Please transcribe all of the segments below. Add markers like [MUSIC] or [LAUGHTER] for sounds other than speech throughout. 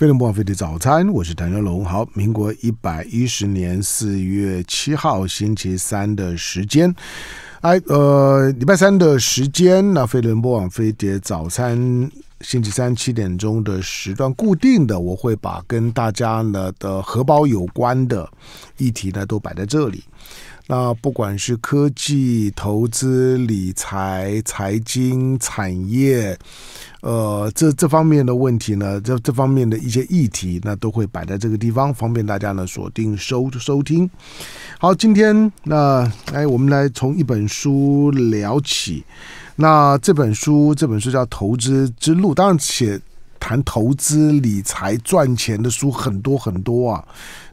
飞轮播网飞碟早餐，我是谭小龙。好，民国一百一十年四月七号星期三的时间，哎呃，礼拜三的时间呢？飞轮播网飞碟早餐，星期三七点钟的时段固定的，我会把跟大家呢的荷包有关的议题呢都摆在这里。那不管是科技、投资、理财、财经、产业，呃，这这方面的问题呢，这这方面的一些议题，那都会摆在这个地方，方便大家呢锁定收收听。好，今天那来我们来从一本书聊起。那这本书这本书叫《投资之路》，当然写谈投资理财赚钱的书很多很多啊。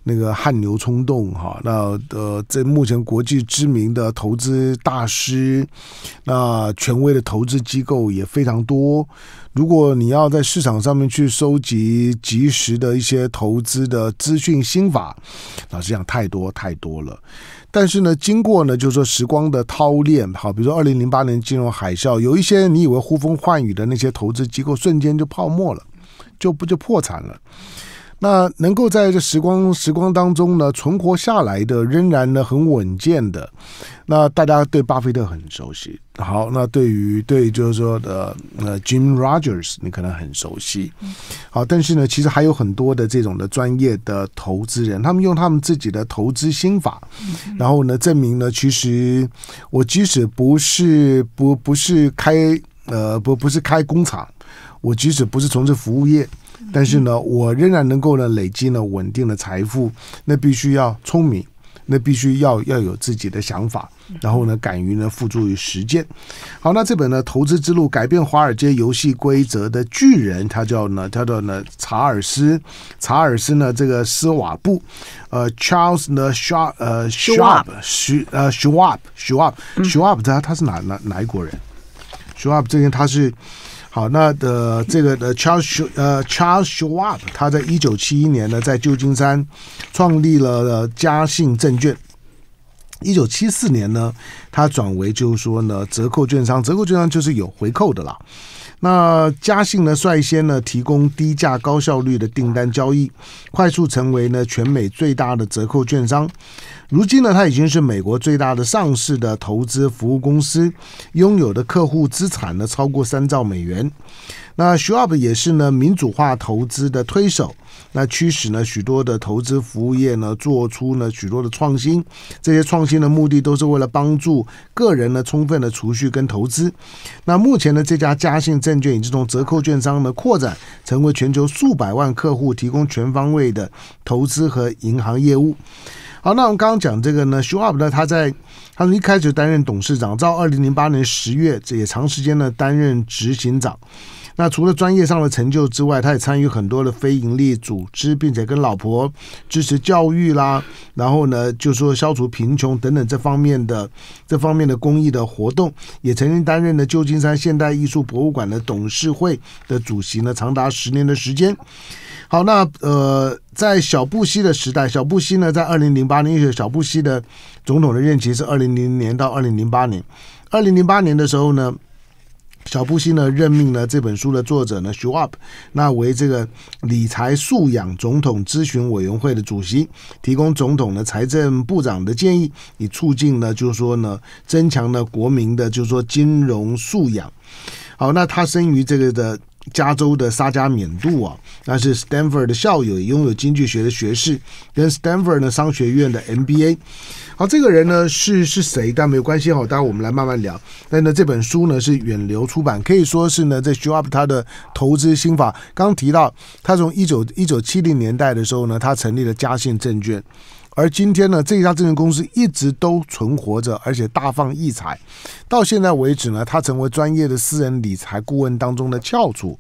那个汗流冲动哈，那呃，在目前国际知名的投资大师，那权威的投资机构也非常多。如果你要在市场上面去收集及时的一些投资的资讯心法，老实讲太多太多了。但是呢，经过呢，就是说时光的操练，好，比如说二零零八年金融海啸，有一些你以为呼风唤雨的那些投资机构，瞬间就泡沫了，就不就破产了。那能够在这时光时光当中呢存活下来的，仍然呢很稳健的。那大家对巴菲特很熟悉，好，那对于对就是说的呃 Jim Rogers，你可能很熟悉。好，但是呢，其实还有很多的这种的专业的投资人，他们用他们自己的投资心法，然后呢证明呢，其实我即使不是不不是开呃不不是开工厂，我即使不是从事服务业。但是呢，我仍然能够呢累积呢稳定的财富，那必须要聪明，那必须要要有自己的想法，然后呢敢于呢付诸于实践。好，那这本呢《投资之路》，改变华尔街游戏规则的巨人，他叫呢，他叫呢查尔斯，查尔斯呢这个斯瓦布，呃 Charles 呢 Sch 呃 s c h w a b s 呃 Schwab，Schwab，Schwab，他他是哪哪哪一国人？Schwab 这边他是。好，那的这个的 Charles 呃 Charles Schwab，他在一九七一年呢，在旧金山创立了嘉信证券。一九七四年呢，他转为就是说呢折扣券商，折扣券商就是有回扣的啦。那嘉信呢？率先呢提供低价高效率的订单交易，快速成为呢全美最大的折扣券商。如今呢，它已经是美国最大的上市的投资服务公司，拥有的客户资产呢超过三兆美元。那 s h o p 也是呢民主化投资的推手。那驱使呢许多的投资服务业呢做出呢许多的创新，这些创新的目的都是为了帮助个人呢充分的储蓄跟投资。那目前呢这家嘉信证券以经从折扣券商的扩展，成为全球数百万客户提供全方位的投资和银行业务。好，那我们刚刚讲这个呢，Shuup 呢他在他从一开始担任董事长，到二零零八年十月，这也长时间呢担任执行长。那除了专业上的成就之外，他也参与很多的非营利组织，并且跟老婆支持教育啦，然后呢，就说消除贫穷等等这方面的这方面的公益的活动，也曾经担任了旧金山现代艺术博物馆的董事会的主席呢，长达十年的时间。好，那呃，在小布希的时代，小布希呢，在二零零八年，小布希的总统的任期是二零零零年到二零零八年，二零零八年的时候呢。小布希呢任命了这本书的作者呢，Shuup，那为这个理财素养总统咨询委员会的主席，提供总统的财政部长的建议，以促进呢，就是说呢，增强呢国民的，就是说金融素养。好，那他生于这个的。加州的沙加缅度啊，那是 Stanford 的校友，拥有经济学的学士，跟 Stanford 呢商学院的 MBA。好，这个人呢是是谁？但没有关系哈，待会我们来慢慢聊。但呢，这本书呢是远流出版，可以说是呢在 show up 他的投资心法。刚提到他从一九一九七零年代的时候呢，他成立了嘉信证券。而今天呢，这家证券公司一直都存活着，而且大放异彩。到现在为止呢，它成为专业的私人理财顾问当中的翘楚。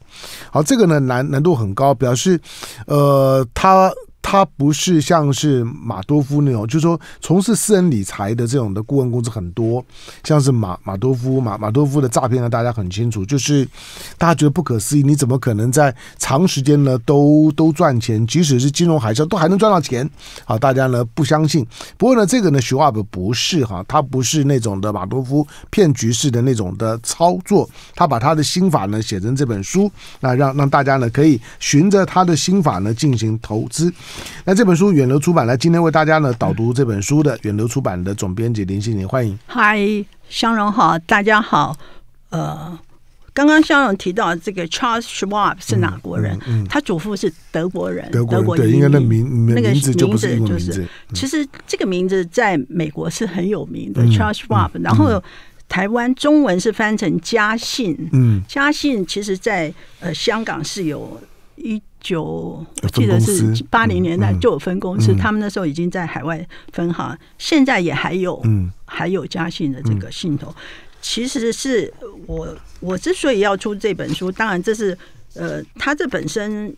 好，这个呢难难度很高，表示，呃，它。他不是像是马多夫那种，就是说从事私人理财的这种的顾问公司很多，像是马马多夫马马多夫的诈骗呢，大家很清楚，就是大家觉得不可思议，你怎么可能在长时间呢都都赚钱，即使是金融海啸都还能赚到钱？好，大家呢不相信。不过呢，这个呢，徐华本不是哈，他不是那种的马多夫骗局式的那种的操作，他把他的心法呢写成这本书，那让让大家呢可以循着他的心法呢进行投资。那这本书远流出版了，今天为大家呢导读这本书的远流出版的总编辑林心凌，欢迎。嗨，香荣好，大家好。呃，刚刚香荣提到这个 Charles Schwab 是哪国人？他祖父是德国人，德国人。对，应该那名那个名字就是就是。其实这个名字在美国是很有名的 Charles Schwab，然后台湾中文是翻成嘉信。嗯，嘉信其实，在呃香港是有一。九，我记得是八零年代就有分公司，他们那时候已经在海外分行，现在也还有，嗯，还有嘉信的这个信托。其实是我我之所以要出这本书，当然这是呃，他这本身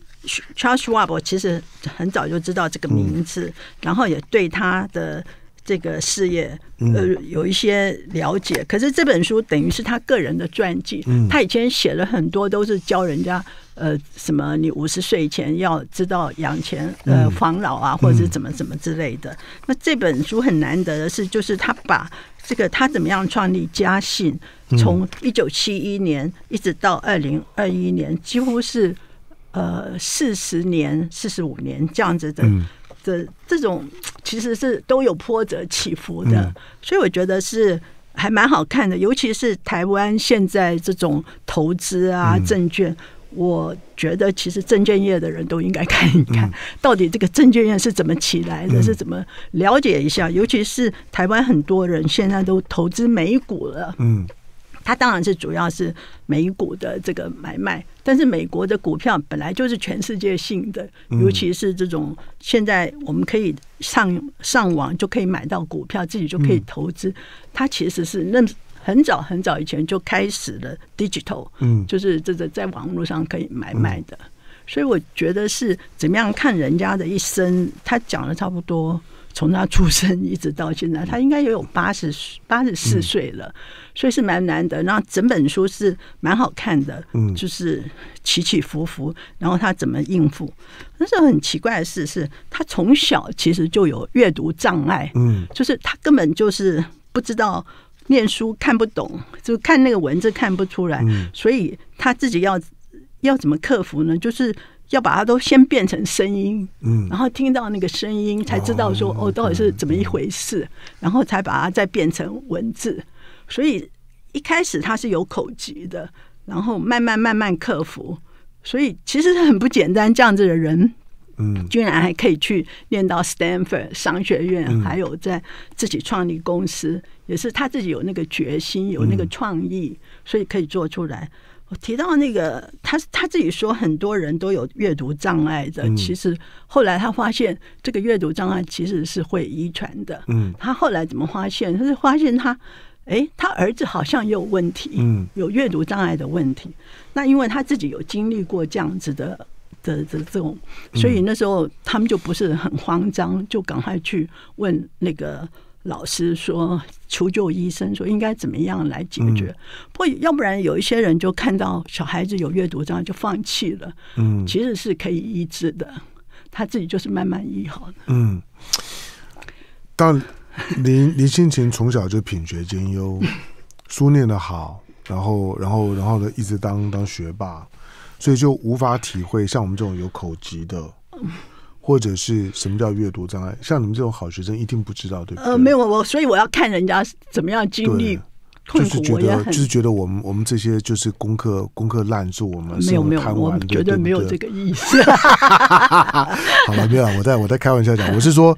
Charles Webb 其实很早就知道这个名字，然后也对他的这个事业呃有一些了解。可是这本书等于是他个人的传记，他以前写了很多都是教人家。呃，什么？你五十岁前要知道养钱，呃，防老啊，或者怎么怎么之类的。那这本书很难得的是，就是他把这个他怎么样创立家信，从一九七一年一直到二零二一年，几乎是呃四十年、四十五年这样子的这这种，其实是都有波折起伏的。所以我觉得是还蛮好看的，尤其是台湾现在这种投资啊、证券。我觉得其实证券业的人都应该看一看，到底这个证券业是怎么起来的，是怎么了解一下。尤其是台湾很多人现在都投资美股了，嗯，它当然是主要是美股的这个买卖，但是美国的股票本来就是全世界性的，尤其是这种现在我们可以上上网就可以买到股票，自己就可以投资，它其实是认。很早很早以前就开始了 digital，嗯，就是这个在网络上可以买卖的，所以我觉得是怎么样看人家的一生，他讲了差不多从他出生一直到现在，他应该也有八十八十四岁了，所以是蛮难得。然后整本书是蛮好看的，嗯，就是起起伏伏，然后他怎么应付？但是很奇怪的事是，他从小其实就有阅读障碍，嗯，就是他根本就是不知道。念书看不懂，就看那个文字看不出来，所以他自己要要怎么克服呢？就是要把它都先变成声音，嗯，然后听到那个声音才知道说哦，到底是怎么一回事，然后才把它再变成文字。所以一开始他是有口疾的，然后慢慢慢慢克服，所以其实很不简单这样子的人。嗯，居然还可以去念到 Stanford 商学院，还有在自己创立公司，也是他自己有那个决心，有那个创意，所以可以做出来。我提到那个，他他自己说，很多人都有阅读障碍的，其实后来他发现这个阅读障碍其实是会遗传的。嗯，他后来怎么发现？他是发现他，哎，他儿子好像也有问题，嗯，有阅读障碍的问题。那因为他自己有经历过这样子的。的这这种，所以那时候他们就不是很慌张，就赶快去问那个老师说，求救医生说应该怎么样来解决？不，要不然有一些人就看到小孩子有阅读障碍就放弃了。嗯，其实是可以医治的，他自己就是慢慢医好的。嗯，但林 [LAUGHS] 林心情从小就品学兼优，书念的好，然后然后然后呢一直当当学霸。所以就无法体会像我们这种有口疾的，或者是什么叫阅读障碍，像你们这种好学生一定不知道，对不对？呃，没有我，所以我要看人家怎么样经历就是觉得，就是觉得我们我们这些就是功课功课烂，是我们没有没有，我们绝对没有这个意思。[LAUGHS] 好了，没有，我在我在开玩笑讲，我是说。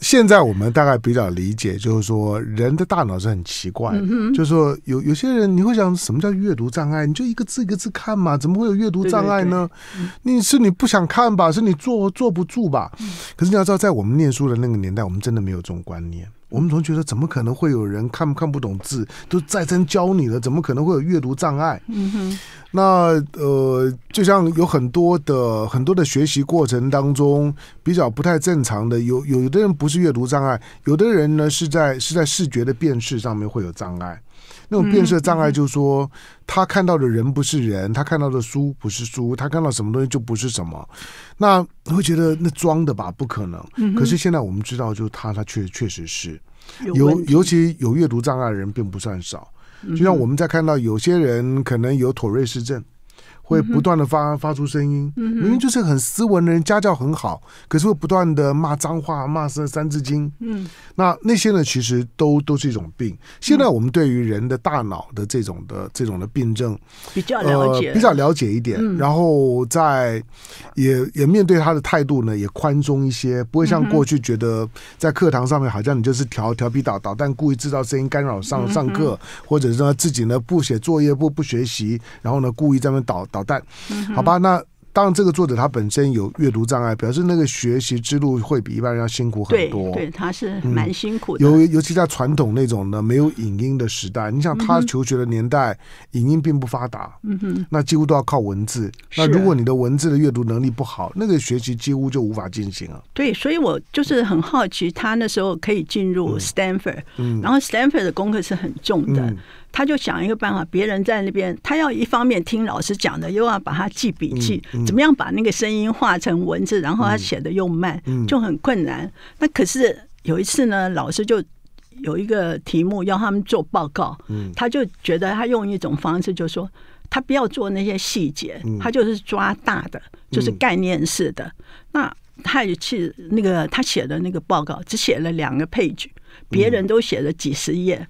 现在我们大概比较理解，就是说人的大脑是很奇怪嗯、就是说有有些人你会想什么叫阅读障碍？你就一个字一个字看嘛，怎么会有阅读障碍呢？你是你不想看吧？是你坐坐不住吧？可是你要知道，在我们念书的那个年代，我们真的没有这种观念。我们总觉得怎么可能会有人看不看不懂字，都再三教你了，怎么可能会有阅读障碍？那呃，就像有很多的很多的学习过程当中比较不太正常的，有有的人不是阅读障碍，有的人呢是在是在视觉的辨识上面会有障碍。那种变色障碍，就是说他看到的人不是人，他看到的书不是书，他看到什么东西就不是什么。那你会觉得那装的吧？不可能。可是现在我们知道，就是他，他确确实是，有尤其有阅读障碍的人并不算少。就像我们在看到有些人可能有妥瑞氏症。会不断的发发出声音，明明就是很斯文的人，家教很好，可是会不断的骂脏话，骂三三字经。嗯，那那些呢，其实都都是一种病。现在我们对于人的大脑的这种的这种的病症，比较了解，比较了解一点。然后在也也面对他的态度呢，也宽松一些，不会像过去觉得在课堂上面好像你就是调调皮捣捣，但故意制造声音干扰上上课，或者是他自己呢不写作业，不不学习，然后呢故意在那捣捣。导弹，好吧，那当然，这个作者他本身有阅读障碍，表示那个学习之路会比一般人要辛苦很多。对，他是蛮辛苦。的。尤尤其在传统那种的没有影音的时代，你想他求学的年代，影音并不发达，嗯哼，那几乎都要靠文字。那如果你的文字的阅读能力不好，那个学习几乎就无法进行啊。对，所以我就是很好奇，他那时候可以进入 Stanford，然后 Stanford 的功课是很重的。他就想一个办法，别人在那边，他要一方面听老师讲的，又要把他记笔记，怎么样把那个声音化成文字，然后他写的又慢，就很困难。那可是有一次呢，老师就有一个题目要他们做报告，他就觉得他用一种方式，就说他不要做那些细节，他就是抓大的，就是概念式的。那他也去那个他写的那个报告，只写了两个 page，别人都写了几十页。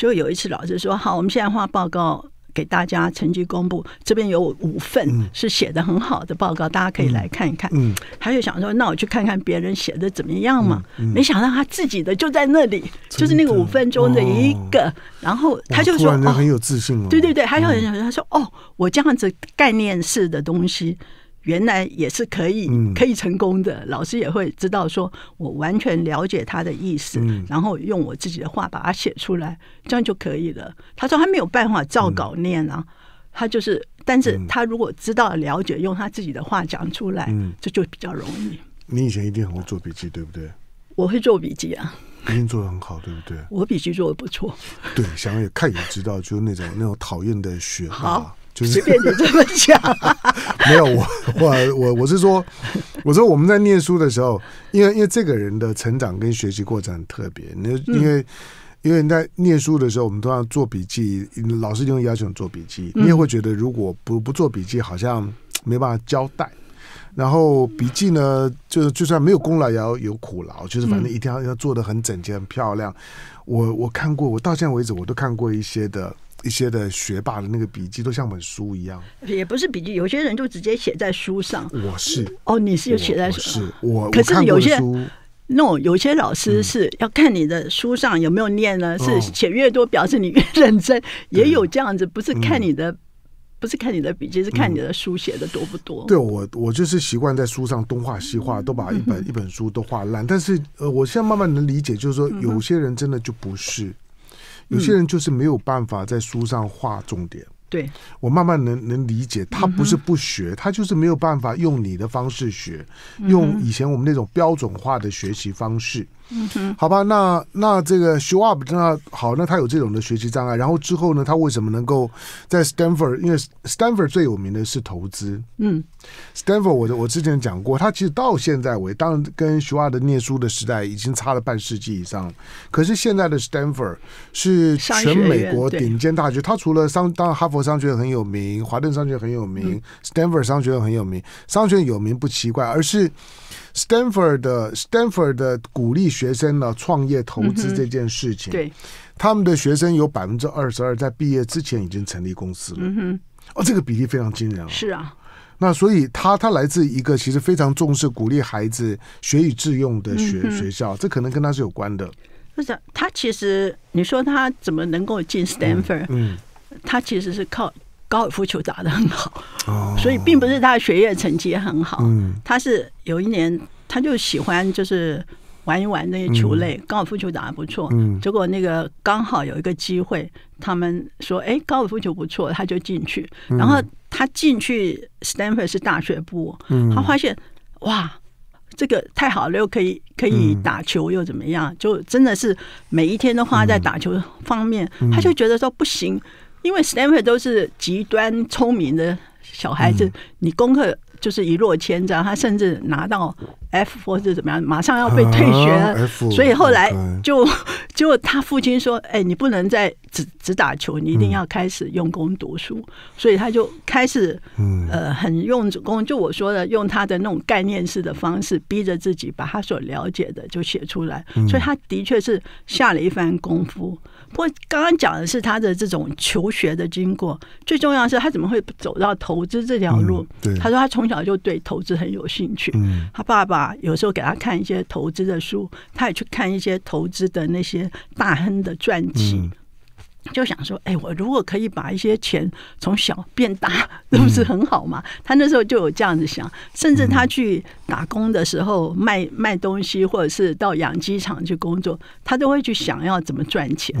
就有一次，老师说：“好，我们现在画报告给大家成绩公布，这边有五份是写的很好的报告，大家可以来看一看。”他就想说：“那我去看看别人写的怎么样嘛。”没想到他自己的就在那里，就是那个五分钟的一个。然后他就说：“很有自信。”对对对，他就很他说：“哦，我这样子概念式的东西。”原来也是可以可以成功的，老师也会知道说我完全了解他的意思，然后用我自己的话把它写出来，这样就可以了。他说他没有办法照稿念啊，他就是，但是他如果知道了解，用他自己的话讲出来，这就比较容易。你以前一定很会做笔记，对不对？我会做笔记啊，一定做的很好，对不对？[LAUGHS] 我笔记做的不错。对，想也看也知道，就是那种那种讨厌的学霸。随便你这么讲，[LAUGHS] 没有我我我我是说，我说我们在念书的时候，因为因为这个人的成长跟学习过程很特别，那因为因为你在念书的时候，我们都要做笔记，老师就会要求你做笔记，你也会觉得如果不不做笔记，好像没办法交代。然后笔记呢，就是就算没有功劳，也要有苦劳，就是反正一定要要做的很整洁、很漂亮。我我看过，我到现在为止，我都看过一些的。一些的学霸的那个笔记都像本书一样，也不是笔记，有些人就直接写在书上。我是哦，你是写在是，我可是有些 no，有些老师是要看你的书上有没有念呢，是写越多表示你越认真。也有这样子，不是看你的，不是看你的笔记，是看你的书写的多不多。对我，我就是习惯在书上东画西画，都把一本一本书都画烂。但是呃，我现在慢慢能理解，就是说有些人真的就不是。有些人就是没有办法在书上画重点。对，我慢慢能能理解，他不是不学，他就是没有办法用你的方式学，用以前我们那种标准化的学习方式。嗯，好吧，那那这个 Shuup，那好，那他有这种的学习障碍，然后之后呢，他为什么能够在 Stanford？因为 Stanford 最有名的是投资，嗯，Stanford，我我之前讲过，他其实到现在为当跟 Shuup 的念书的时代已经差了半世纪以上可是现在的 Stanford 是全美国顶尖大学，他除了商，当哈佛商学院很有名，华盛顿商学院很有名，Stanford 商学院很有名，商学院有名不奇怪，而是。Stanford 的 Stanford 的鼓励学生呢创业投资这件事情，对，他们的学生有百分之二十二在毕业之前已经成立公司了，嗯哼，哦，这个比例非常惊人啊！是啊，那所以他他来自一个其实非常重视鼓励孩子学以致用的学学校，这可能跟他是有关的。不是，他其实你说他怎么能够进 Stanford？嗯，他其实是靠。高尔夫球打的很好，所以并不是他的学业成绩很好。他是有一年，他就喜欢就是玩一玩那些球类，高尔夫球打的不错。结果那个刚好有一个机会，他们说：“哎，高尔夫球不错。”他就进去，然后他进去 Stanford 是大学部，他发现哇，这个太好了，又可以可以打球，又怎么样？就真的是每一天都花在打球方面，他就觉得说不行。因为 Stanford 都是极端聪明的小孩子，你功课就是一落千丈，他甚至拿到 F 或者怎么样，马上要被退学。所以后来就，结 [LAUGHS] 果他父亲说：“哎，你不能再只只打球，你一定要开始用功读书。”所以他就开始，呃，很用功。就我说的，用他的那种概念式的方式，逼着自己把他所了解的就写出来。所以他的确是下了一番功夫。不过，刚刚讲的是他的这种求学的经过，最重要的是他怎么会走到投资这条路。他说他从小就对投资很有兴趣，他爸爸有时候给他看一些投资的书，他也去看一些投资的那些大亨的传记。就想说，哎，我如果可以把一些钱从小变大，那 [LAUGHS] 不是很好嘛？他那时候就有这样子想，甚至他去打工的时候，卖卖东西，或者是到养鸡场去工作，他都会去想要怎么赚钱。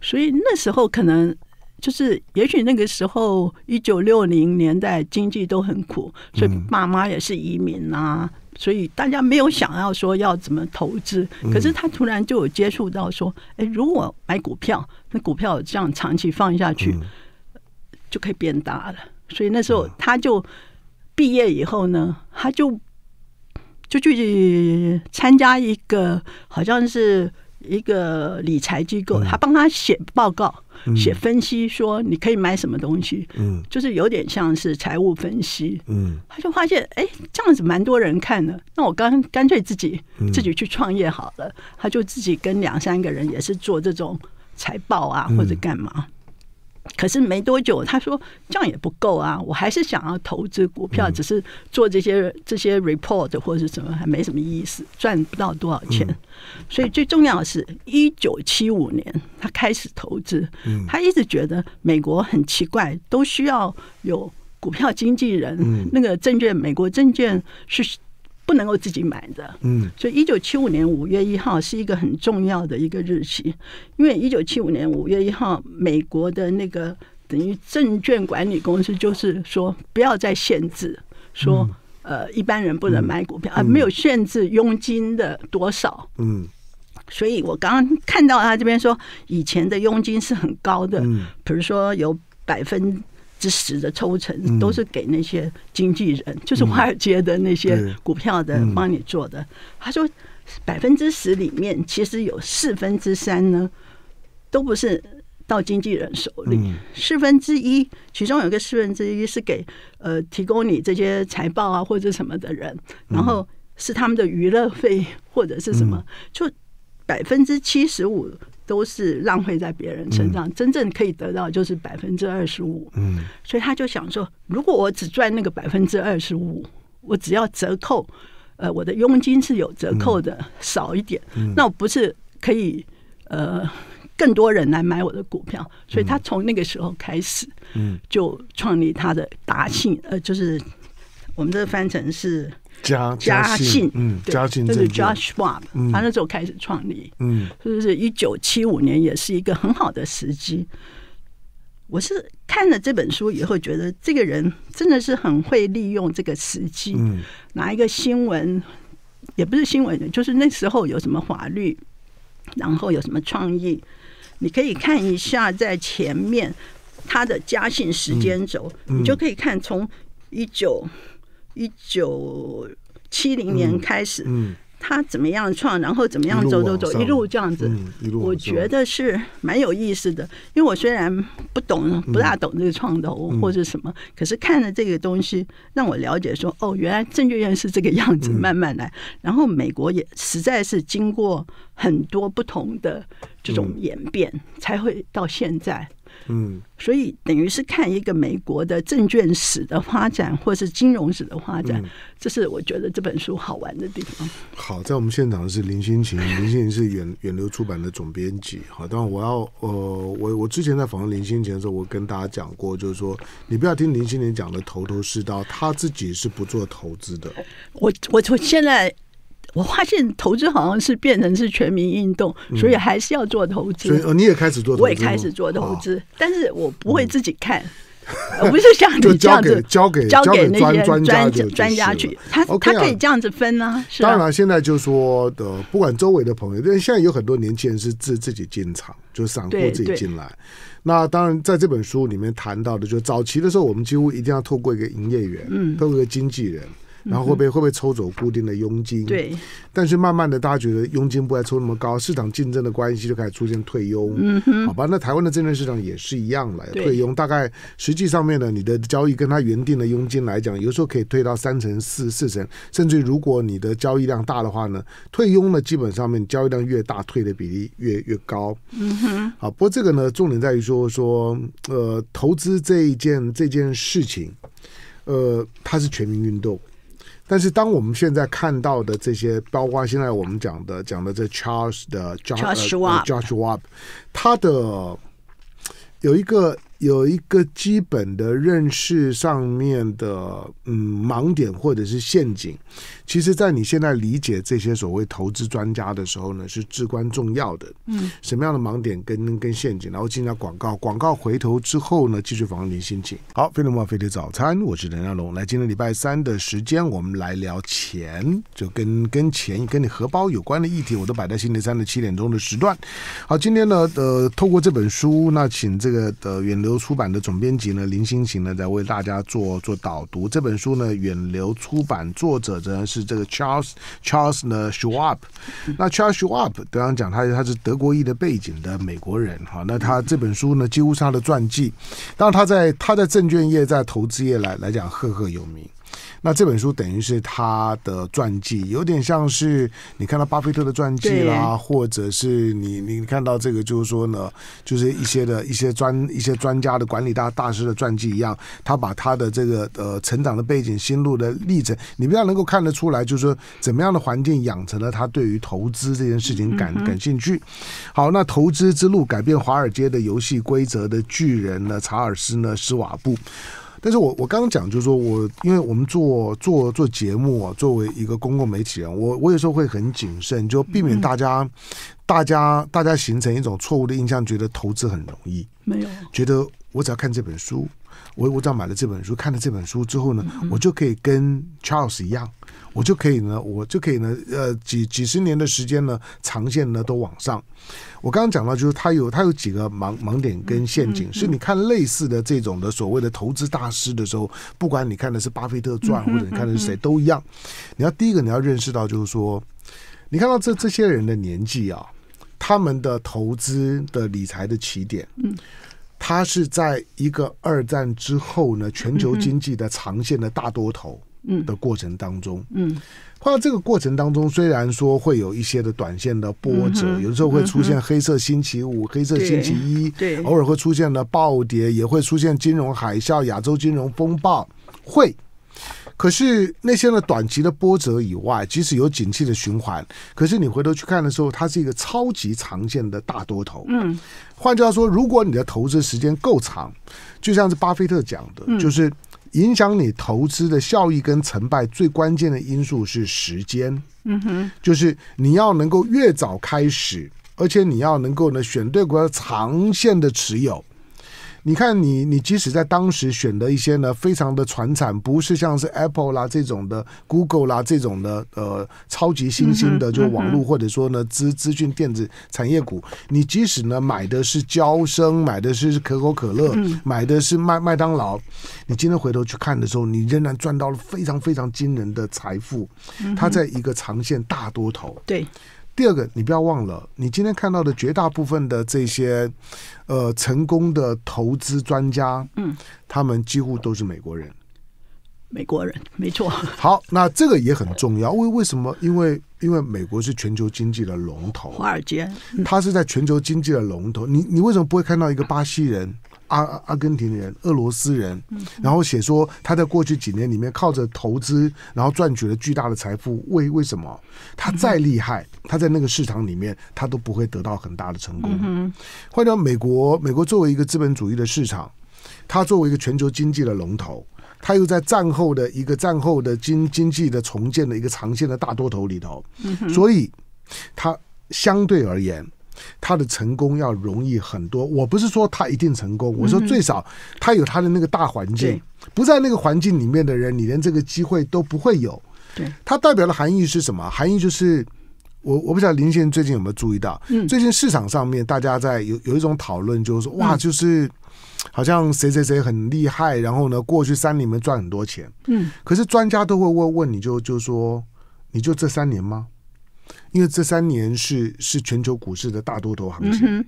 所以那时候可能就是，也许那个时候一九六零年代经济都很苦，所以爸妈也是移民啊。所以大家没有想要说要怎么投资，可是他突然就有接触到说，哎，如果买股票，那股票这样长期放下去，就可以变大了。所以那时候他就毕业以后呢，他就就去参加一个，好像是。一个理财机构，他帮他写报告、写分析，说你可以买什么东西，嗯，就是有点像是财务分析，嗯，他就发现，哎，这样子蛮多人看的，那我干干脆自己自己去创业好了，他就自己跟两三个人也是做这种财报啊，或者干嘛。可是没多久，他说这样也不够啊，我还是想要投资股票，只是做这些这些 report 或者什么还没什么意思，赚不到多少钱。所以最重要的是一九七五年他开始投资，他一直觉得美国很奇怪，都需要有股票经纪人，那个证券美国证券是。不能够自己买的，嗯，所以一九七五年五月一号是一个很重要的一个日期，因为一九七五年五月一号，美国的那个等于证券管理公司就是说不要再限制，说呃一般人不能买股票啊，没有限制佣金的多少，嗯，所以我刚刚看到他这边说以前的佣金是很高的，比如说有百分。十的抽成都是给那些经纪人，就是华尔街的那些股票的帮你做的。他说，百分之十里面其实有四分之三呢，都不是到经纪人手里。四分之一，其中有个四分之一是给呃提供你这些财报啊或者什么的人，然后是他们的娱乐费或者是什么，就百分之七十五。都是浪费在别人身上，真正可以得到就是百分之二十五。嗯，所以他就想说，如果我只赚那个百分之二十五，我只要折扣，呃，我的佣金是有折扣的少一点，那我不是可以呃更多人来买我的股票？所以他从那个时候开始，嗯，就创立他的达信，呃，就是我们这个翻成是。嘉嘉信，嗯，嘉信就是 Joshua，他那时候开始创立，嗯，就是一九七五年，也是一个很好的时机。我是看了这本书以后，觉得这个人真的是很会利用这个时机，嗯，拿一个新闻，也不是新闻，就是那时候有什么法律，然后有什么创意，你可以看一下在前面他的嘉信时间轴，你就可以看从一九。一九七零年开始，嗯，他怎么样创，然后怎么样走走走，一路这样子，我觉得是蛮有意思的。因为我虽然不懂，不大懂这个创投或者什么，可是看了这个东西，让我了解说，哦，原来证券业是这个样子，慢慢来。然后美国也实在是经过很多不同的这种演变，才会到现在。嗯，所以等于是看一个美国的证券史的发展，或是金融史的发展，这是我觉得这本书好玩的地方。好，在我们现场的是林心晴，[LAUGHS] 林心晴是远远流出版的总编辑。好，但我要呃，我我之前在访问林心晴的时候，我跟大家讲过，就是说你不要听林心晴讲的头头是道，他自己是不做投资的。我我我现在。我发现投资好像是变成是全民运动，所以还是要做投资。所以，你也开始做，我也开始做投资，但是我不会自己看，我不是像 [LAUGHS] 你这样子交给交给些专家专家去，他他可以这样子分啊。当然，现在就说的不管周围的朋友，因为现在有很多年轻人是自自己进场，就是散户自己进来。那当然，在这本书里面谈到的，就早期的时候，我们几乎一定要透过一个营业员，透过一个经纪人。然后会不会会不会抽走固定的佣金？对。但是慢慢的，大家觉得佣金不该抽那么高，市场竞争的关系就开始出现退佣。嗯哼。好吧，那台湾的证券市场也是一样了，退佣大概实际上面呢，你的交易跟它原定的佣金来讲，有时候可以退到三成、四四成，甚至如果你的交易量大的话呢，退佣呢基本上面交易量越大，退的比例越越高。嗯哼。好，不过这个呢，重点在于说说呃，投资这一件这件事情，呃，它是全民运动。但是，当我们现在看到的这些，包括现在我们讲的讲的这 Charles 的 Joshua，他的有一个。有一个基本的认识上面的嗯盲点或者是陷阱，其实，在你现在理解这些所谓投资专家的时候呢，是至关重要的。嗯，什么样的盲点跟跟陷阱，然后进到广告，广告回头之后呢，继续访问你心情。好，非同猫非的早餐，我是陈亚龙。来，今天礼拜三的时间，我们来聊钱，就跟跟钱跟你荷包有关的议题，我都摆在星期三的七点钟的时段。好，今天呢，呃，透过这本书，那请这个的原。流出版的总编辑呢林心晴呢在为大家做做导读。这本书呢远流出版，作者呢是这个 Charles Charles 呢 Schwab。[LAUGHS] 那 Charles Schwab 刚刚讲他他是德国裔的背景的美国人哈。那他这本书呢几乎是他的传记。当然他在他在证券业在投资业来来讲赫赫有名。那这本书等于是他的传记，有点像是你看到巴菲特的传记啦，或者是你你看到这个就是说呢，就是一些的一些专一些专家的管理大大师的传记一样，他把他的这个呃成长的背景、心路的历程，你比较能够看得出来，就是说怎么样的环境养成了他对于投资这件事情感感兴趣。好，那投资之路改变华尔街的游戏规则的巨人呢，查尔斯呢，施瓦布。但是我我刚刚讲就是说我因为我们做做做节目啊，作为一个公共媒体人，我我有时候会很谨慎，就避免大家，大家大家形成一种错误的印象，觉得投资很容易，没有，觉得。我只要看这本书，我我只要买了这本书，看了这本书之后呢，我就可以跟 Charles 一样，我就可以呢，我就可以呢，呃，几几十年的时间呢，长线呢都往上。我刚刚讲到，就是他有他有几个盲盲点跟陷阱，是你看类似的这种的所谓的投资大师的时候，不管你看的是巴菲特传或者你看的是谁，都一样。你要第一个你要认识到，就是说，你看到这这些人的年纪啊，他们的投资的理财的起点，嗯。它是在一个二战之后呢全球经济的长线的大多头的过程当中，嗯，或到这个过程当中，虽然说会有一些的短线的波折，有时候会出现黑色星期五、黑色星期一，对，偶尔会出现的暴跌，也会出现金融海啸、亚洲金融风暴，会。可是那些呢短期的波折以外，即使有景气的循环，可是你回头去看的时候，它是一个超级常见的大多头。嗯，换句话说，如果你的投资时间够长，就像是巴菲特讲的，就是影响你投资的效益跟成败最关键的因素是时间。嗯哼，就是你要能够越早开始，而且你要能够呢选对股家长线的持有。你看，你你即使在当时选的一些呢，非常的传产不是像是 Apple 啦这种的，Google 啦这种的，呃，超级新兴的就网络或者说呢资资讯电子产业股，你即使呢买的是娇生，买的是可口可乐，买的是麦麦当劳，你今天回头去看的时候，你仍然赚到了非常非常惊人的财富。它在一个长线大多头。对。第二个，你不要忘了，你今天看到的绝大部分的这些，呃，成功的投资专家，嗯，他们几乎都是美国人。美国人，没错。好，那这个也很重要。为为什么？因为因为美国是全球经济的龙头。华尔街，他是在全球经济的龙头。你你为什么不会看到一个巴西人？阿阿根廷人、俄罗斯人，然后写说他在过去几年里面靠着投资，然后赚取了巨大的财富。为为什么他再厉害，他在那个市场里面他都不会得到很大的成功。换掉美国，美国作为一个资本主义的市场，它作为一个全球经济的龙头，他又在战后的一个战后的经经济的重建的一个长线的大多头里头，所以他相对而言。他的成功要容易很多。我不是说他一定成功，我说最少他有他的那个大环境。不在那个环境里面的人，你连这个机会都不会有。对，它代表的含义是什么？含义就是我，我不知道林先生最近有没有注意到，嗯，最近市场上面大家在有有一种讨论，就是说哇，就是好像谁谁谁很厉害，然后呢过去三年里面赚很多钱，嗯，可是专家都会问问你就就说你就这三年吗？因为这三年是是全球股市的大多头行情，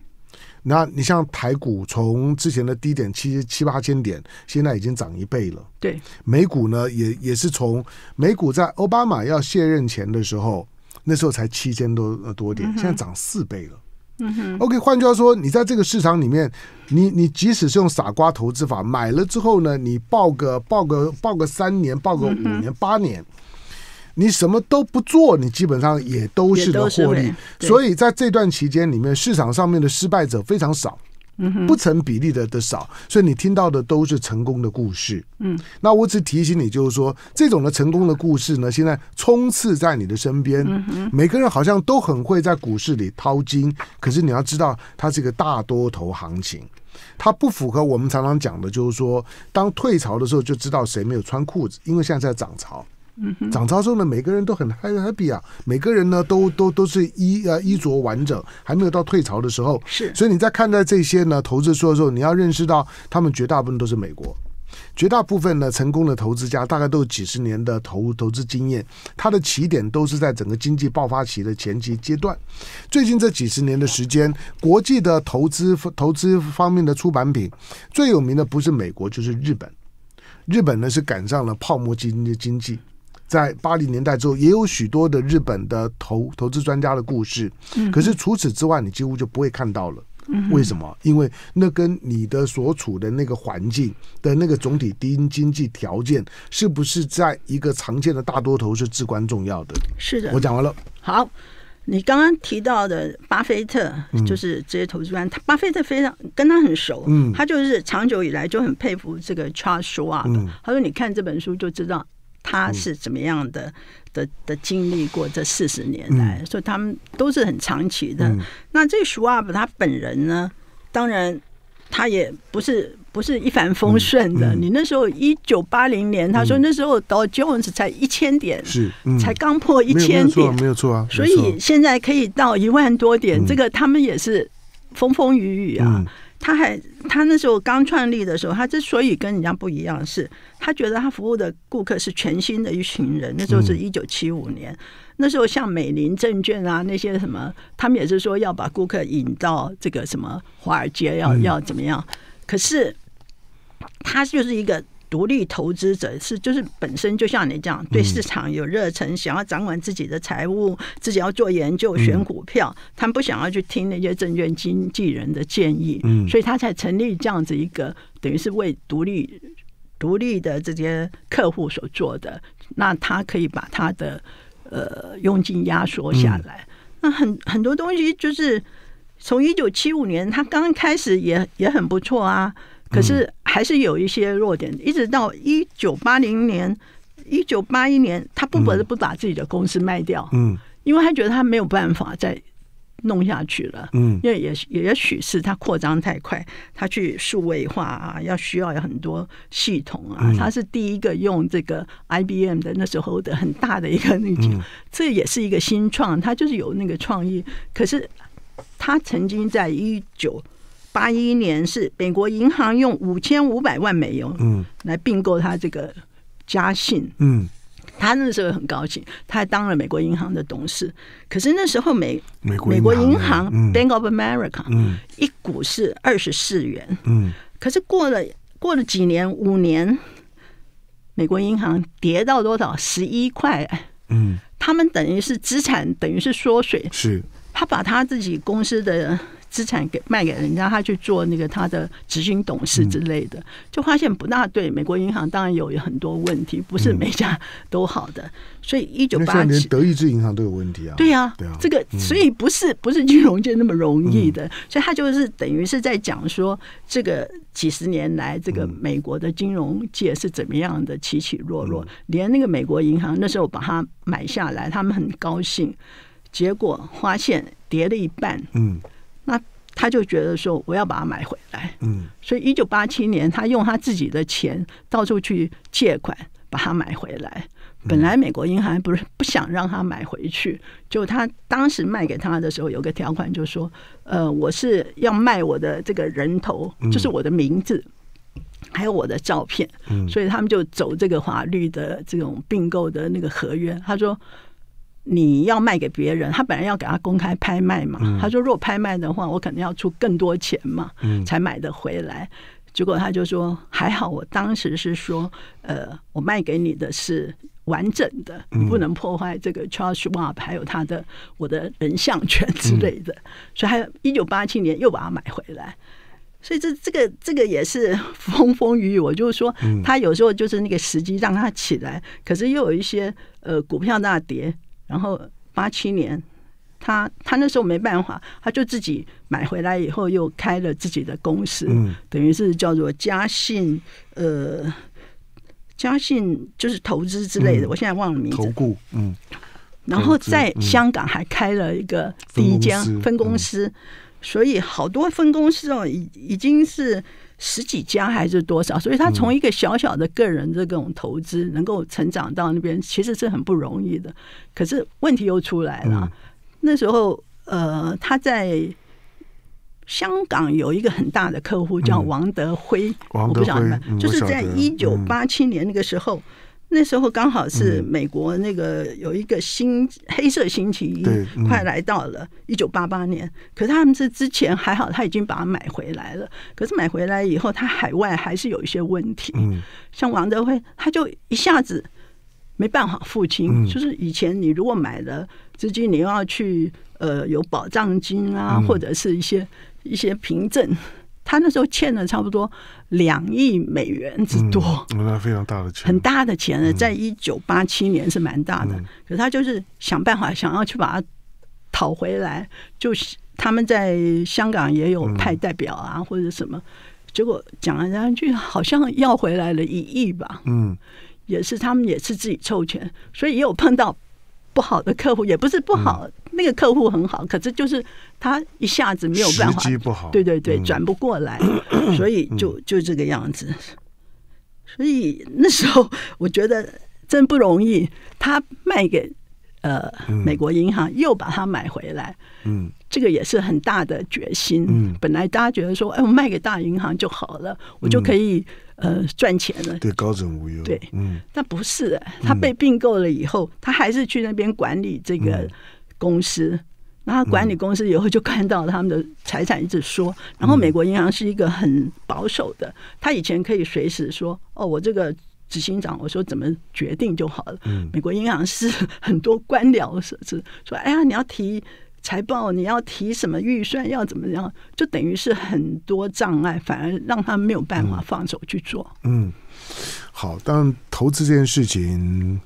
那你像台股从之前的低点七七八千点，现在已经涨一倍了。对，美股呢也也是从美股在奥巴马要卸任前的时候，那时候才七千多多点，现在涨四倍了。嗯哼。OK，换句话说，你在这个市场里面，你你即使是用傻瓜投资法买了之后呢，你报个报个报个三年，报个五年八年。你什么都不做，你基本上也都是能获利。所以在这段期间里面，市场上面的失败者非常少，不成比例的的少。所以你听到的都是成功的故事。嗯，那我只提醒你，就是说这种的成功的故事呢，现在充斥在你的身边。嗯每个人好像都很会在股市里淘金，可是你要知道，它是一个大多头行情，它不符合我们常常讲的，就是说当退潮的时候就知道谁没有穿裤子，因为现在在涨潮。涨潮后呢，每个人都很嗨 happy 啊，每个人呢都都都是衣呃衣着完整，还没有到退潮的时候。是，所以你在看待这些呢投资说的时候，你要认识到他们绝大部分都是美国，绝大部分呢成功的投资家大概都有几十年的投投资经验，他的起点都是在整个经济爆发期的前期阶段。最近这几十年的时间，国际的投资投资方面的出版品最有名的不是美国就是日本，日本呢是赶上了泡沫经经济。在八零年代之后，也有许多的日本的投投资专家的故事。可是除此之外，你几乎就不会看到了。为什么？因为那跟你的所处的那个环境的那个总体低经济条件，是不是在一个常见的大多头是至关重要的？是的，我讲完了。好，你刚刚提到的巴菲特，就是这些投资专家。巴菲特非常跟他很熟，嗯，他就是长久以来就很佩服这个 Charles Schwab 他说：“你看这本书就知道。”他是怎么样的的的经历过这四十年来，所以他们都是很长期的。那这 s c w a b 他本人呢，当然他也不是不是一帆风顺的。你那时候一九八零年，他说那时候到 j o n s 才一千点，是才刚破一千点，没有错啊。所以现在可以到一万多点，这个他们也是风风雨雨啊。他还，他那时候刚创立的时候，他之所以跟人家不一样，是他觉得他服务的顾客是全新的一群人。那时候是一九七五年，那时候像美林证券啊那些什么，他们也是说要把顾客引到这个什么华尔街，要要怎么样？可是他就是一个。独立投资者是就是本身就像你这样对市场有热忱，想要掌管自己的财务，自己要做研究选股票，他们不想要去听那些证券经纪人的建议，所以他才成立这样子一个，等于是为独立独立的这些客户所做的。那他可以把他的呃佣金压缩下来。那很很多东西就是从一九七五年他刚开始也也很不错啊。可是还是有一些弱点。一直到一九八零年、一九八一年，他不得不把自己的公司卖掉。嗯，因为他觉得他没有办法再弄下去了。嗯，因为也也许是他扩张太快，他去数位化啊，要需要有很多系统啊。他是第一个用这个 IBM 的那时候的很大的一个那种，这也是一个新创，他就是有那个创意。可是他曾经在一九。八一年是美国银行用五千五百万美元，嗯，来并购他这个嘉信，嗯，他那时候很高兴，他还当了美国银行的董事。可是那时候美美国银行 Bank of America，嗯，一股是二十四元，嗯，可是过了过了几年，五年，美国银行跌到多少？十一块，嗯，他们等于是资产等于是缩水，是他把他自己公司的。资产给卖给人家，他去做那个他的执行董事之类的，就发现不大对。美国银行当然有很多问题，不是每家都好的，所以一九八七，年，德意志银行都有问题啊。对啊，对啊，这个所以不是不是金融界那么容易的，所以他就是等于是在讲说，这个几十年来，这个美国的金融界是怎么样的起起落落。连那个美国银行那时候把它买下来，他们很高兴，结果发现跌了一半，嗯。他就觉得说我要把它买回来，嗯，所以一九八七年他用他自己的钱到处去借款把它买回来。本来美国银行不是不想让他买回去，就他当时卖给他的时候有个条款，就说呃我是要卖我的这个人头，就是我的名字还有我的照片，所以他们就走这个法律的这种并购的那个合约。他说。你要卖给别人，他本来要给他公开拍卖嘛。他说，如果拍卖的话，我肯定要出更多钱嘛，才买的回来。结果他就说，还好我当时是说，呃，我卖给你的是完整的，不能破坏这个 Charles Wap 还有他的我的人像权之类的。所以，还有一九八七年又把它买回来。所以，这这个这个也是风风雨雨。我就是说，他有时候就是那个时机让他起来，可是又有一些呃股票大跌。然后八七年，他他那时候没办法，他就自己买回来以后，又开了自己的公司，等于是叫做嘉信呃嘉信就是投资之类的，我现在忘了名字。投顾，嗯。然后在香港还开了一个第一间分公司，所以好多分公司哦，已已经是。十几家还是多少？所以他从一个小小的个人这种投资，能够成长到那边，其实是很不容易的。可是问题又出来了，那时候呃，他在香港有一个很大的客户叫王德辉，我不晓得，就是在一九八七年那个时候。那时候刚好是美国那个有一个星黑色星期一快来到了，一九八八年。可是他们是之前还好，他已经把它买回来了。可是买回来以后，他海外还是有一些问题。像王德辉，他就一下子没办法付清。就是以前你如果买了资金，你又要去呃有保障金啊，或者是一些一些凭证。他那时候欠了差不多两亿美元之多，那非常大的钱，很大的钱呢，在一九八七年是蛮大的。可是他就是想办法想要去把它讨回来，就他们在香港也有派代表啊，或者什么，结果讲来讲去好像要回来了一亿吧，嗯，也是他们也是自己凑钱，所以也有碰到。不好的客户也不是不好，那个客户很好，可是就是他一下子没有办法，时机不好，对对对，转不过来，[CLEARS THROAT] 所以就就这个样子。所以那时候我觉得真不容易，他卖给。呃，美国银行又把它买回来，嗯，这个也是很大的决心。嗯，本来大家觉得说，哎，我卖给大银行就好了，我就可以呃赚钱了，对，高枕无忧。对，嗯，但不是，他被并购了以后，他还是去那边管理这个公司。然后管理公司以后，就看到他们的财产一直说，然后美国银行是一个很保守的，他以前可以随时说，哦，我这个。执行长，我说怎么决定就好了。美国银行是很多官僚设置，说哎呀，你要提财报，你要提什么预算，要怎么样，就等于是很多障碍，反而让他没有办法放手去做。嗯，好，但然投资这件事情，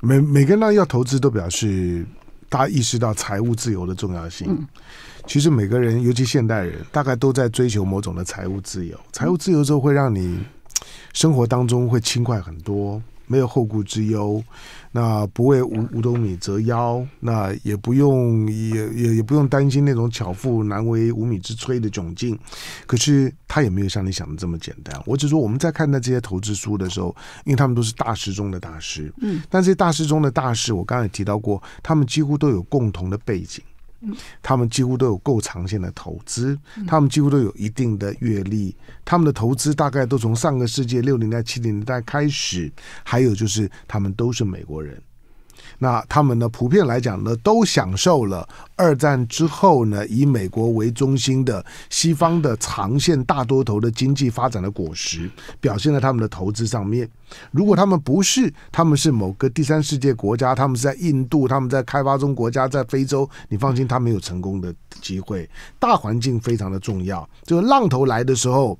每每个人要投资都表示大家意识到财务自由的重要性。其实每个人，尤其现代人，大概都在追求某种的财务自由。财务自由之后会让你。生活当中会轻快很多，没有后顾之忧，那不为五五斗米折腰，那也不用也也也不用担心那种巧妇难为无米之炊的窘境。可是他也没有像你想的这么简单。我只说我们在看待这些投资书的时候，因为他们都是大师中的大师，嗯，但这些大师中的大师，我刚才提到过，他们几乎都有共同的背景。他们几乎都有够长线的投资，他们几乎都有一定的阅历，他们的投资大概都从上个世纪六零代、七零代开始，还有就是他们都是美国人。那他们呢？普遍来讲呢，都享受了二战之后呢，以美国为中心的西方的长线大多头的经济发展的果实，表现在他们的投资上面。如果他们不是，他们是某个第三世界国家，他们是在印度，他们在开发中国家，在非洲，你放心，他没有成功的机会。大环境非常的重要，就浪头来的时候。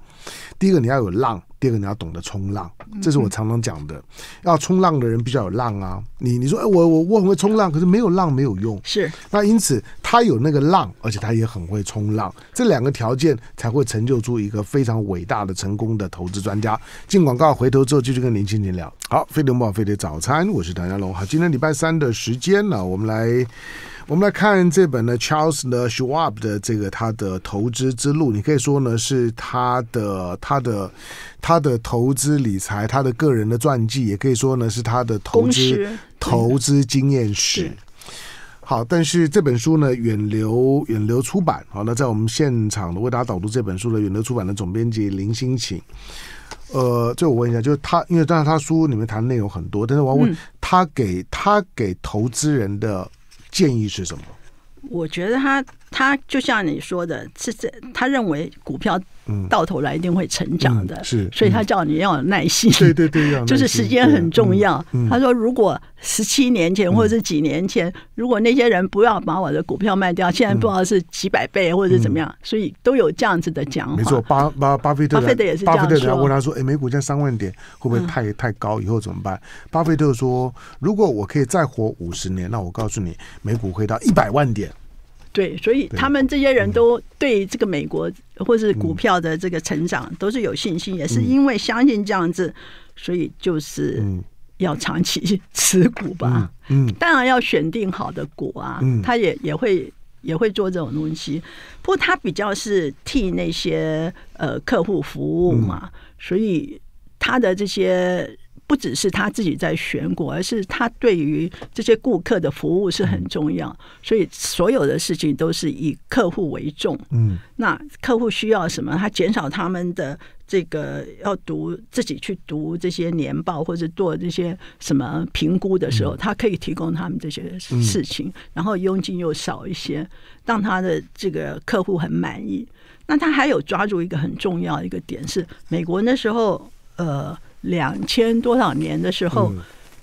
第一个你要有浪，第二个你要懂得冲浪，这是我常常讲的。要冲浪的人比较有浪啊。你你说，哎，我我我很会冲浪，可是没有浪没有用。是。那因此他有那个浪，而且他也很会冲浪，这两个条件才会成就出一个非常伟大的成功的投资专家。进广告，回头之后继续跟林轻人聊。好，飞碟午报，飞碟早餐，我是唐家龙。好，今天礼拜三的时间呢，我们来。我们来看这本呢，Charles 呢 Schwab 的这个他的投资之路，你可以说呢是他的他的他的投资理财，他的个人的传记，也可以说呢是他的投资投资经验史。好，但是这本书呢，远流远流出版。好，那在我们现场的为大家导读这本书的远流出版的总编辑林心晴。呃，就我问一下，就是他，因为当然他书里面谈的内容很多，但是我要问他给他给投资人的。建议是什么？我觉得他。他就像你说的，是这，他认为股票到头来一定会成长的，是，所以他叫你要有耐心，对对对，就是时间很重要。他说，如果十七年前或者是几年前，如果那些人不要把我的股票卖掉，现在不知道是几百倍或者是怎么样，所以都有这样子的讲。没错，巴巴巴菲特，巴菲特也是巴菲特，然问他说：“哎，美股在三万点会不会太太高？以后怎么办？”巴菲特说：“如果我可以再活五十年，那我告诉你，美股会到一百万点。”对，所以他们这些人都对这个美国或是股票的这个成长都是有信心，也是因为相信这样子，所以就是要长期持股吧。嗯，当然要选定好的股啊，他也也会也会做这种东西，不过他比较是替那些呃客户服务嘛，所以他的这些。不只是他自己在选股，而是他对于这些顾客的服务是很重要。所以所有的事情都是以客户为重。嗯，那客户需要什么？他减少他们的这个要读自己去读这些年报或者做这些什么评估的时候，他可以提供他们这些事情，然后佣金又少一些，让他的这个客户很满意。那他还有抓住一个很重要的一个点是，美国那时候。呃，两千多少年的时候，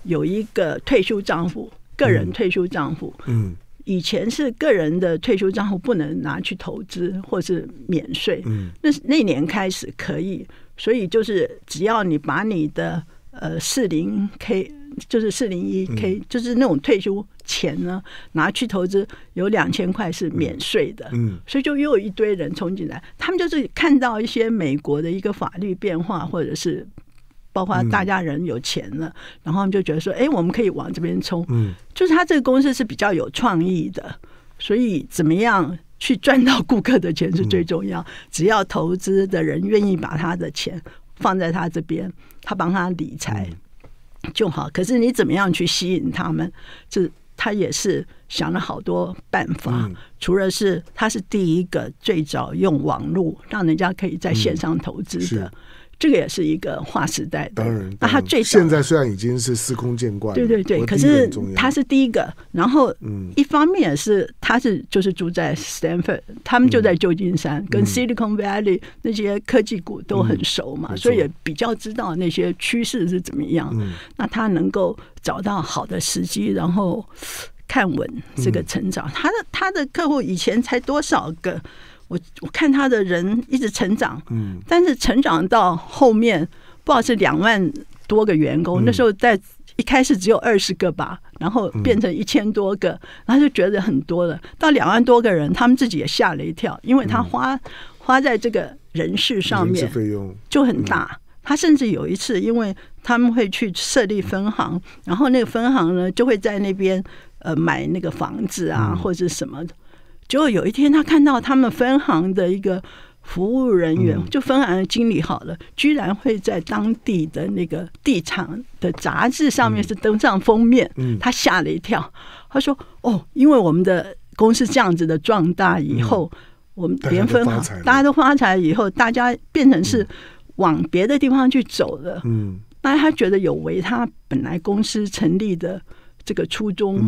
有一个退休账户，个人退休账户。嗯，以前是个人的退休账户不能拿去投资或是免税。嗯，那那年开始可以，所以就是只要你把你的呃四零 K。就是四零一 K，就是那种退休钱呢，拿去投资有两千块是免税的，所以就又有一堆人冲进来。他们就是看到一些美国的一个法律变化，或者是包括大家人有钱了，然后他们就觉得说，哎，我们可以往这边冲。嗯，就是他这个公司是比较有创意的，所以怎么样去赚到顾客的钱是最重要。只要投资的人愿意把他的钱放在他这边，他帮他理财。就好，可是你怎么样去吸引他们？这他也是想了好多办法，除了是他是第一个最早用网络让人家可以在线上投资的。这个也是一个划时代的，当然，他最现在虽然已经是司空见惯，对对对，可是他是第一个。然后，一方面是他是就是住在 o r d 他们就在旧金山，跟 Silicon Valley 那些科技股都很熟嘛，所以也比较知道那些趋势是怎么样。那他能够找到好的时机，然后看稳这个成长。他的他的客户以前才多少个？我我看他的人一直成长，嗯，但是成长到后面，不知道是两万多个员工，那时候在一开始只有二十个吧，然后变成一千多个，然后就觉得很多了，到两万多个人，他们自己也吓了一跳，因为他花花在这个人事上面就很大，他甚至有一次，因为他们会去设立分行，然后那个分行呢就会在那边呃买那个房子啊或者什么。结果有一天，他看到他们分行的一个服务人员，就分行经理好了，居然会在当地的那个地产的杂志上面是登上封面，他吓了一跳。他说：“哦，因为我们的公司这样子的壮大以后，我们连分行大家都发财以后，大家变成是往别的地方去走了，嗯，那他觉得有违他本来公司成立的这个初衷。”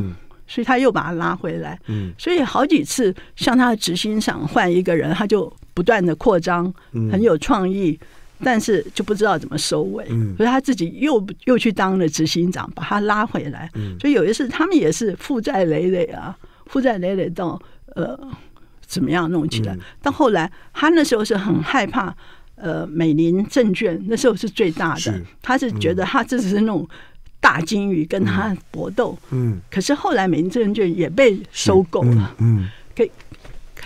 所以他又把他拉回来，所以好几次向他的执行长换一个人，他就不断的扩张，很有创意，但是就不知道怎么收尾，所以他自己又又去当了执行长，把他拉回来。所以有一次他们也是负债累累啊，负债累累到呃怎么样弄起来？但后来他那时候是很害怕，呃，美林证券那时候是最大的，他是觉得他这是那种。大金鱼跟他搏斗，嗯，可是后来民政证券也被收购了，嗯，可以。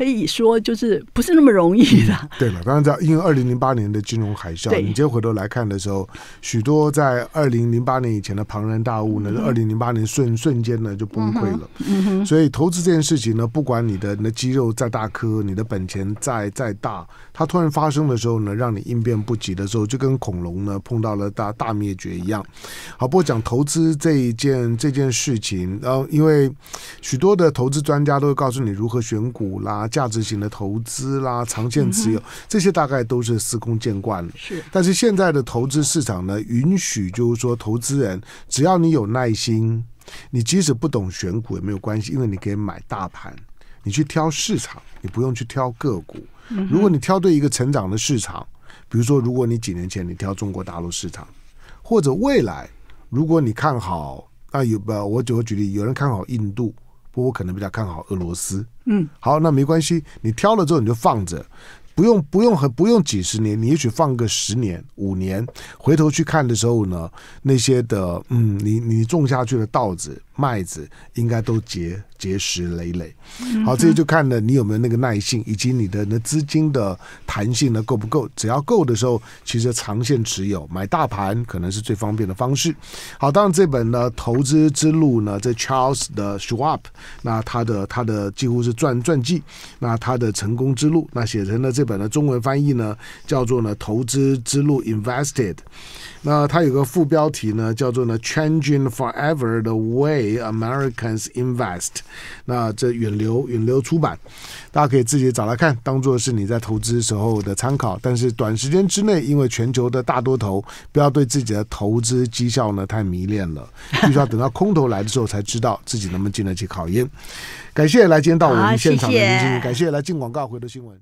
可以说就是不是那么容易的，对了，当然在因为二零零八年的金融海啸，你今天回头来看的时候，许多在二零零八年以前的庞然大物呢，二零零八年瞬瞬间呢就崩溃了。所以投资这件事情呢，不管你的你的肌肉再大颗，你的本钱再再大，它突然发生的时候呢，让你应变不及的时候，就跟恐龙呢碰到了大大灭绝一样。好，不过讲投资这一件这件事情，然后因为许多的投资专家都会告诉你如何选股啦。价值型的投资啦，长线持有这些大概都是司空见惯了。是，但是现在的投资市场呢，允许就是说，投资人只要你有耐心，你即使不懂选股也没有关系，因为你可以买大盘，你去挑市场，你不用去挑个股。如果你挑对一个成长的市场，比如说，如果你几年前你挑中国大陆市场，或者未来如果你看好，啊，有不？我举我举例，有人看好印度。不，我可能比较看好俄罗斯。嗯，好，那没关系，你挑了之后你就放着，不用不用很不用几十年，你也许放个十年五年，回头去看的时候呢，那些的嗯，你你种下去的稻子。麦子应该都结结实累累，好，这些就看呢你有没有那个耐性，以及你的那资金的弹性呢够不够？只要够的时候，其实长线持有买大盘可能是最方便的方式。好，当然这本呢《投资之路》呢，这 Charles 的 Swap，h 那他的他的几乎是传传记，那他的成功之路，那写成了这本的中文翻译呢，叫做呢《投资之路 Invested》。那它有个副标题呢，叫做呢 “Changing Forever the Way Americans Invest”。那这远流远流出版，大家可以自己找来看，当做是你在投资时候的参考。但是短时间之内，因为全球的大多头，不要对自己的投资绩效呢太迷恋了，[LAUGHS] 必须要等到空头来的时候才知道自己能不能经得起考验。感谢来今天到我们现场的明星，感谢来进广告回的新闻。